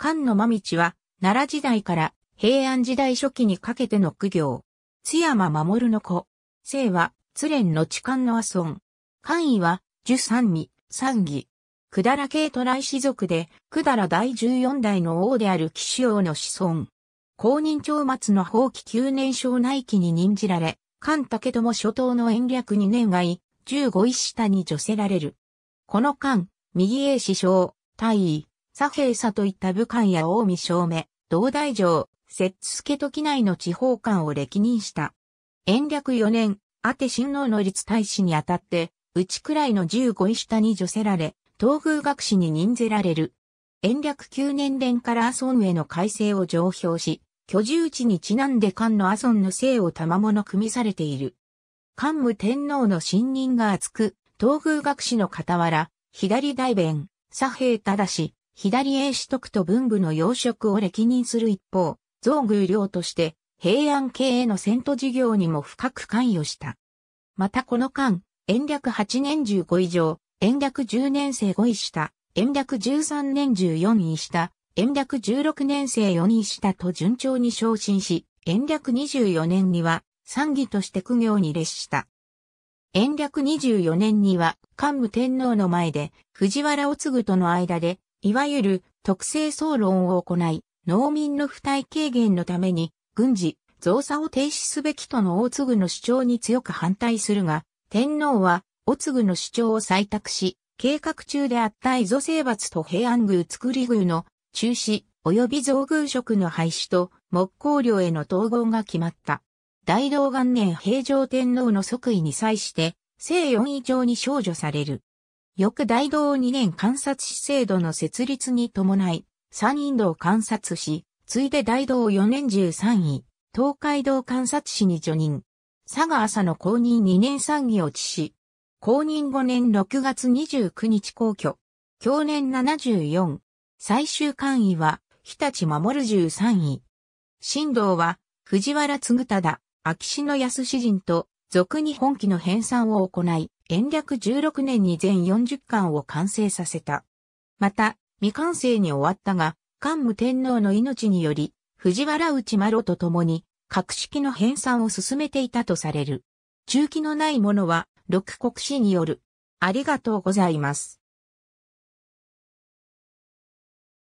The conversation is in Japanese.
菅野真道は、奈良時代から平安時代初期にかけての苦行。津山守の子。姓は、津連の地菅の阿孫。官位は、十三味、三義。百ら系渡来氏族で、百ら第十四代の王である岸王の子孫。公認長末の法規九年省内期に任じられ、菅武友諸島の延略に年外、十五一下に除せられる。この間、右英師匠、大尉、左平佐といった武官や近江正明、道大城、摂津助と機内の地方官を歴任した。延暦4年、あて親王の立大使にあたって、内くらいの15位下に除せられ、東宮学士に任ぜられる。延暦9年連から阿孫への改正を上表し、居住地にちなんで漢の阿孫の姓を賜物組みされている。漢武天皇の信任が厚く、東宮学士の傍ら、左大弁、左平忠氏、左英子徳と文武の養殖を歴任する一方、造宮領として平安系への戦闘事業にも深く関与した。またこの間、延暦8年15以上、延暦10年生5位下、延暦13年14位下、延暦16年生4位下と順調に昇進し、延暦24年には参議として苦行に列した。延暦24年には、桓武天皇の前で、藤原おつぐとの間で、いわゆる特性総論を行い、農民の負担軽減のために、軍事、増産を停止すべきとの大継の主張に強く反対するが、天皇は、大継の主張を採択し、計画中であった伊蔵征伐と平安宮作り宮の中止及び増宮職の廃止と木工領への統合が決まった。大道元年平城天皇の即位に際して、正四位長に少女される。翌大道2年観察士制度の設立に伴い、山陰道観察士、ついで大道4年13位、東海道観察士に助任。佐賀朝の公認2年参議を知し、公認5年6月29日公挙、去年74、最終官位は、日立守13位。新道は、藤原嗣忠、秋篠康詩人と、俗に本気の編纂を行い、延暦16年に全40巻を完成させた。また、未完成に終わったが、桓武天皇の命により、藤原内呂と共に、格式の編纂を進めていたとされる。中期のないものは、六国史による。ありがとうございます。